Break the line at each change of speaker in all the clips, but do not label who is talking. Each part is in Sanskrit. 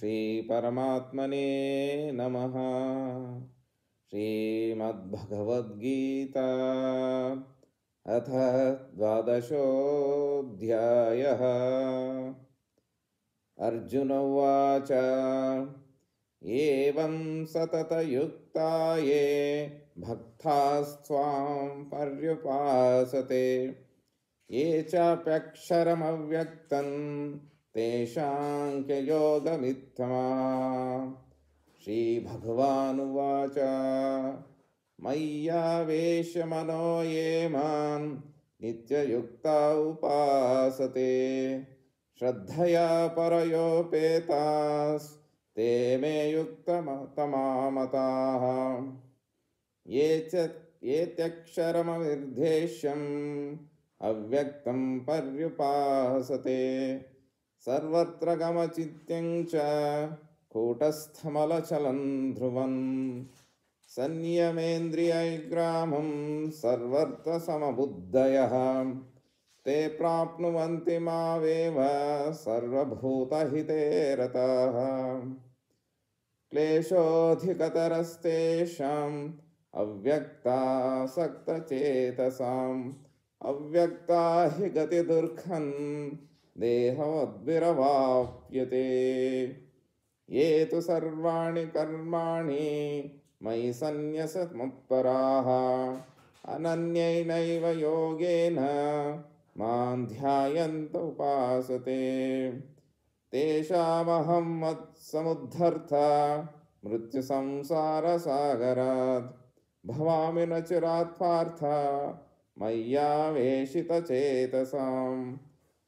श्रीपरमात्मने नमः श्रीमद्भगवद्गीता अथ द्वादशोऽध्यायः अर्जुन उवाच एवं सततयुक्ता ये भक्तास्त्वां पर्युपासते ये चाप्यक्षरमव्यक्तन् तेषां च योगमित्तमा श्रीभगवानुवाच मय्यावेशमनो ये मान् नित्ययुक्ता उपासते श्रद्धया परयोपेतास्ते मे युक्तमतमामताः ये च ये त्यक्षरमनिर्देश्यम् अव्यक्तं पर्युपासते सर्वत्र गमचित्यं च कूटस्थमलचलं ध्रुवन् संयमेन्द्रियग्रामं सर्वत्र समबुद्धयः ते प्राप्नुवन्ति मावेव सर्वभूतहिते रताः क्लेशोऽधिकतरस्तेषाम् अव्यक्तासक्तचेतसाम् अव्यक्ता हि गतिदुर्घन् देहवद्भिरवाप्यते ये तु सर्वाणि कर्माणि मयि सन्न्यसमुत्पराः अनन्यैनैव योगेन मां ध्यायन्त उपासते तेषामहं मत्समुद्धर्थ मृत्युसंसारसागरात् भवामि न चिरात्पार्थ मय्यावेशितचेतसाम्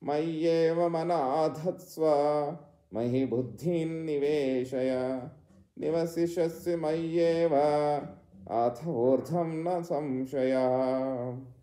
मय्येव मनाधत्स्व मयि निवेशय निवसिषसि मय्येव अथ ऊर्ध्वं न संशयः